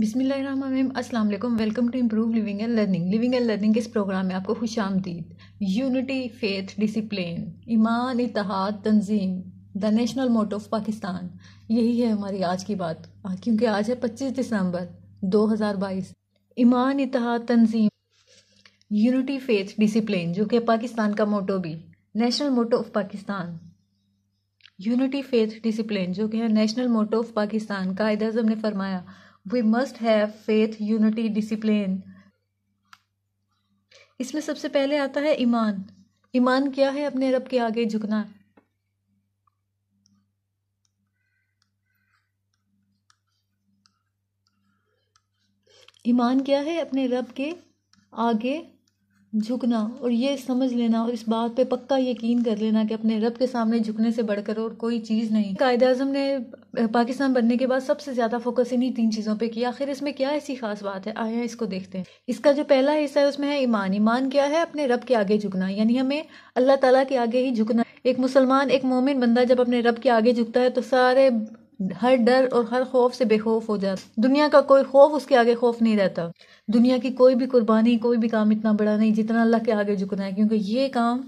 बिसमीम अस्सलाम वालेकुम welcome to improve living and learning living and learning के इस प्रोग्राम में आपको खुश आमदीद यूनिटी फेथ डिसिप्लिन ईमान इतिहाद तंजीम the national motto of Pakistan यही है हमारी आज की बात क्योंकि आज है 25 दिसंबर 2022 ईमान इतिहाद तंजीम यूनिटी फेथ डिसिप्लिन जो कि पाकिस्तान का मोटो भी national motto of Pakistan unity faith discipline जो कि है national motto of Pakistan Quaid Azam ने फरमाया we must have faith unity discipline इसमें सबसे पहले आता है ईमान ईमान क्या है अपने रब के आगे झुकना ईमान क्या है अपने रब के आगे झुकना और ये समझ लेना और इस बात पे पक्का यकीन कर लेना कि अपने रब के सामने झुकने से बढ़कर और कोई चीज़ नहीं कायद अजम ने पाकिस्तान बनने के बाद सबसे ज़्यादा फोकस इन्हीं तीन चीज़ों पे किया आखिर इसमें क्या ऐसी खास बात है आया इसको देखते हैं इसका जो पहला हिस्सा है उसमें है ईमान ईमान क्या है अपने रब के आगे झुकना यानी हमें अल्लाह तला के आगे ही झुकना एक मुसलमान एक मोमिन बंदा जब अपने रब के आगे झुकता है तो सारे हर डर और हर खौफ से बेखौफ हो जाता दुनिया का कोई खौफ उसके आगे खौफ नहीं रहता दुनिया की कोई भी कुर्बानी कोई भी काम इतना बड़ा नहीं जितना अल्लाह के आगे झुकना है क्योंकि ये काम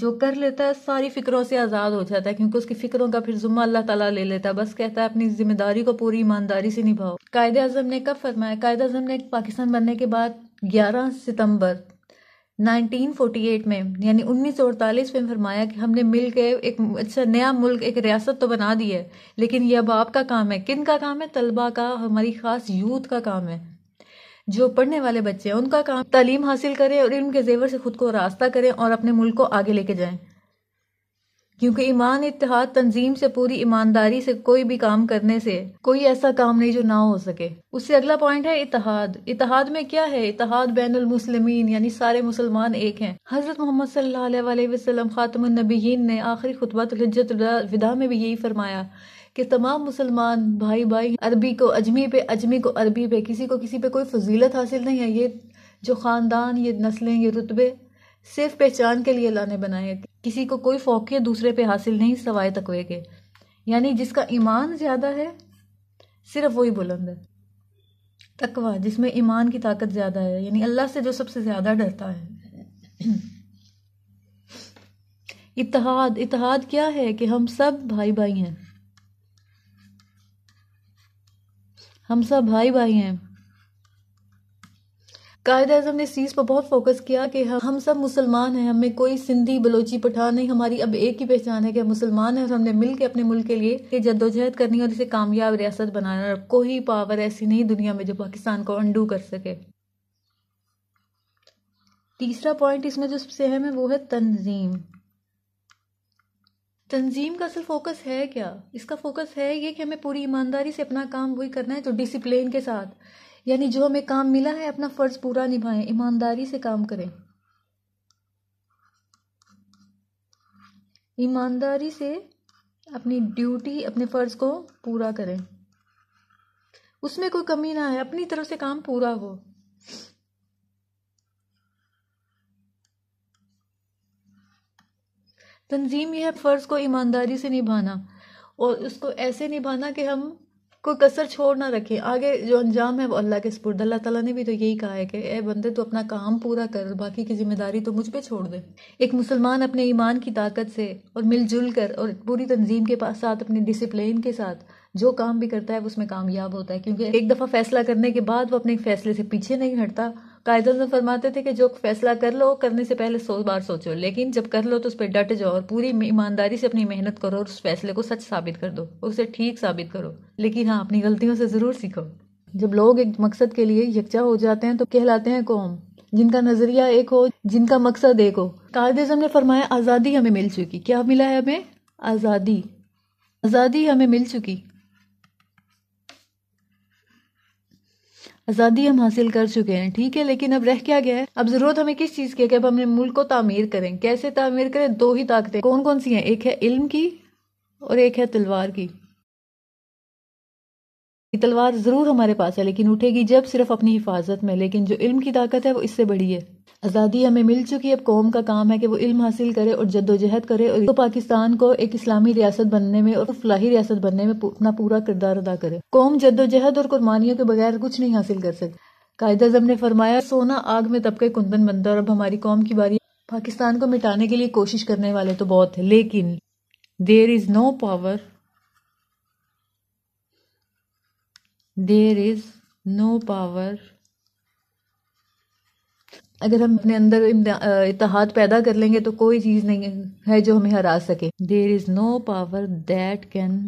जो कर लेता है सारी फिक्रों से आज़ाद हो जाता है क्योंकि उसकी फिक्रों का फिर जुम्मा अल्लाह ताला ले लेता है बस कहता है अपनी जिम्मेदारी को पूरी ईमानदारी से निभाओ कायदे आजम ने कब फरमाया कायदे आजम ने पाकिस्तान बनने के बाद ग्यारह सितम्बर 1948 में यानी 1948 में फरमाया कि हमने मिल के एक अच्छा नया मुल्क एक रियासत तो बना दी है लेकिन यह अब आपका काम है किन का काम है तलबा का हमारी ख़ास यूथ का काम है जो पढ़ने वाले बच्चे हैं उनका काम तालीम हासिल करें और इनके जेवर से खुद को रास्ता करें और अपने मुल्क को आगे लेके जाएं क्योंकि ईमान इतिहाद तंजीम से पूरी ईमानदारी से कोई भी काम करने से कोई ऐसा काम नहीं जो ना हो सके उससे अगला पॉइंट है इतिहाद इतिहाद में क्या है इतिहाद बैन मुसलमिन यानी सारे मुसलमान एक हैं हजरत मोहम्मद सल्लाम अलैहि ने आखिरी खुतबा हजरत विदा में भी यही फरमाया कि तमाम मुसलमान भाई भाई अरबी को अजमी पे अजमी को अरबी पे किसी को किसी पे कोई फजीलत हासिल नहीं है ये जो ख़ानदान ये नस्लें ये रुतबे सिर्फ पहचान के लिए अल्लाह ने बनाया किसी को कोई फोकियत दूसरे पे हासिल नहीं सवाए तकवे के यानी जिसका ईमान ज़्यादा है सिर्फ वही बुलंद है तकवा जिसमें ईमान की ताकत ज़्यादा है यानी अल्लाह से जो सबसे ज़्यादा डरता है इतिहाद इतिहाद क्या है कि हम सब भाई भाई हैं हम सब भाई भाई हैं कायद अजम ने इस चीज़ पर बहुत फोकस किया कि हम सब मुसलमान हैं हमें कोई सिंधी बलोची पठान नहीं हमारी अब एक ही पहचान है कि हम मुसलमान हैं और हमने मिल के अपने मुल्क के लिए जद्दोजहद करनी और इसे कामयाब रियासत बनाना और कोई पावर ऐसी नहीं दुनिया में जो पाकिस्तान को अंडू कर सके तीसरा पॉइंट इसमें जो सबसे अहम है वो है तंजीम तंजीम का असल फोकस है क्या इसका फोकस है ये कि हमें पूरी ईमानदारी से अपना काम वही करना है जो डिसिप्लिन के साथ यानी जो हमें काम मिला है अपना फर्ज पूरा निभाएं ईमानदारी से काम करें ईमानदारी से अपनी ड्यूटी अपने फर्ज को पूरा करें उसमें कोई कमी ना है अपनी तरफ से काम पूरा हो तंजीम यह फर्ज को ईमानदारी से निभाना और उसको ऐसे निभाना कि हम कोई कसर छोड़ ना रखें आगे जो अंजाम है वो अल्लाह के सपुर्द अल्लाह ताला ने भी तो यही कहा है कि ए बंदे तो अपना काम पूरा कर बाकी की जिम्मेदारी तो मुझ पर छोड़ दे एक मुसलमान अपने ईमान की ताकत से और मिलजुल कर और पूरी तंजीम के पास साथ अपने डिसिप्लिन के साथ जो काम भी करता है वो उसमें कामयाब होता है क्योंकि एक दफ़ा फैसला करने के बाद वो अपने फैसले से पीछे नहीं हटता कायद फरमाते थे कि जो फैसला कर लो करने से पहले सौ बार सोचो लेकिन जब कर लो तो उस पर डट जाओ और पूरी ईमानदारी से अपनी मेहनत करो और उस फैसले को सच साबित कर दो उसे ठीक साबित करो लेकिन हाँ अपनी गलतियों से ज़रूर सीखो जब लोग एक मकसद के लिए यकजा हो जाते हैं तो कहलाते हैं कौम जिनका नजरिया एक हो जिनका मकसद एक हो कायदेजम ने फरमाया आज़ादी हमें मिल चुकी क्या मिला है हमें आज़ादी आज़ादी हमें मिल चुकी आज़ादी हम हासिल कर चुके हैं ठीक है लेकिन अब रह क्या गया है अब जरूरत हमें किस चीज़ की है कि अब हमने मुल्क को तामीर करें कैसे तामीर करें दो ही ताकतें कौन कौन सी हैं एक है इल्म की और एक है तलवार की तलवार ज़रूर हमारे पास है लेकिन उठेगी जब सिर्फ अपनी हिफाजत में लेकिन जो इल्म की ताकत है वो इससे बड़ी है आज़ादी हमें मिल चुकी है अब कौम का काम है कि वो इल्म हासिल करे और जद्दोजहद करे और तो पाकिस्तान को एक इस्लामी रियासत बनने में और फलाही रियासत बनने में अपना पूरा किरदार अदा करे कौम जद्दोजहद और कुर्बानियों के बगैर कुछ नहीं हासिल कर सकती कायद अजम ने फरमाया सोना आग में तबके कुंदन बनता और अब हमारी कौम की बारी पाकिस्तान को मिटाने के लिए कोशिश करने वाले तो बहुत है लेकिन there is no power there is no power अगर हम अपने अंदर इतिहाद पैदा कर लेंगे तो कोई चीज़ नहीं है जो हमें हरा सके there is no power that can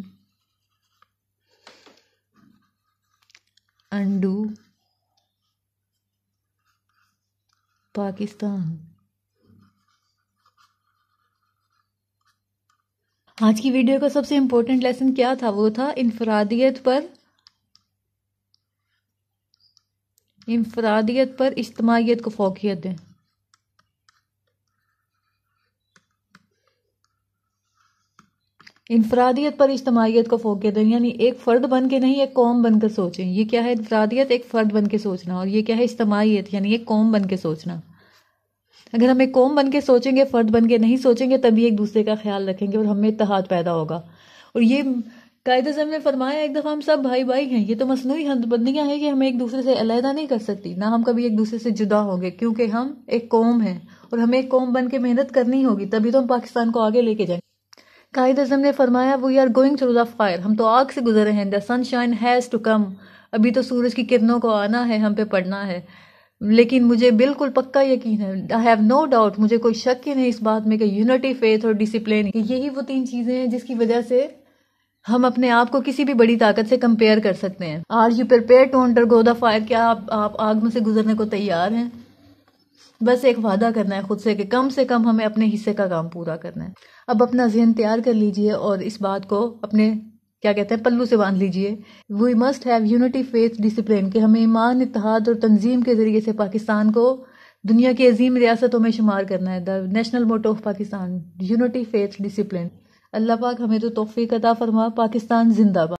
undo Pakistan आज की वीडियो का सबसे इम्पोर्टेंट लेसन क्या था वो था इनफरादियत पर इंफरादियत पर इज्तमाहीत को फोकियत दें इंफरादियत पर इज्तमाहीत को फोकियत दें यानी एक फ़र्द बन के नहीं एक कौम बनकर सोचें ये क्या है इंफरादियत एक फ़र्द बन के सोचना और ये क्या है इज्तमाहीत यानी एक कौम बन के सोचना अगर हम एक कौम बन के सोचेंगे फ़र्द बन के नहीं सोचेंगे तभी एक दूसरे का ख्याल रखेंगे और हमें इतहाद पैदा होगा और ये कायद अजम ने फरमाया एक दफ़ा हम सब भाई भाई हैं ये तो मसनू हंदबंदियां हैं कि हमें एक दूसरे से अलहदा नहीं कर सकती ना हम कभी एक दूसरे से जुदा होंगे क्योंकि हम एक कौम हैं और हमें एक कौम बन के मेहनत करनी होगी तभी तो हम पाकिस्तान को आगे लेके जाएंगे कायद अजम ने फरमाया we are going through the fire हम तो आग से गुजरे हैं the sunshine has to come अभी तो सूरज की किरणों को आना है हम पे पढ़ना है लेकिन मुझे बिल्कुल पक्का यकीन है आई हैव नो डाउट मुझे कोई शक ही नहीं इस बात में कि यूनिटी फेथ और डिसिप्लिन यही वो तीन चीज़ें हैं जिसकी वजह से हम अपने आप को किसी भी बड़ी ताकत से कंपेयर कर सकते हैं are you prepare to undergo the fire क्या आप, आप आग में से गुजरने को तैयार हैं बस एक वादा करना है खुद से कि कम से कम हमें अपने हिस्से का काम पूरा करना है अब अपना जहन तैयार कर लीजिए और इस बात को अपने क्या कहते हैं पल्लू से बांध लीजिए we must have unity faith discipline कि हमें ईमान इतिहाद और तंजीम के जरिए से पाकिस्तान को दुनिया की अजीम रियासतों में शुमार करना है the national motto of Pakistan unity faith discipline अल्लाह पाक हमें तो तोफ़ी कदा फरमा पाकिस्तान जिंदाबाद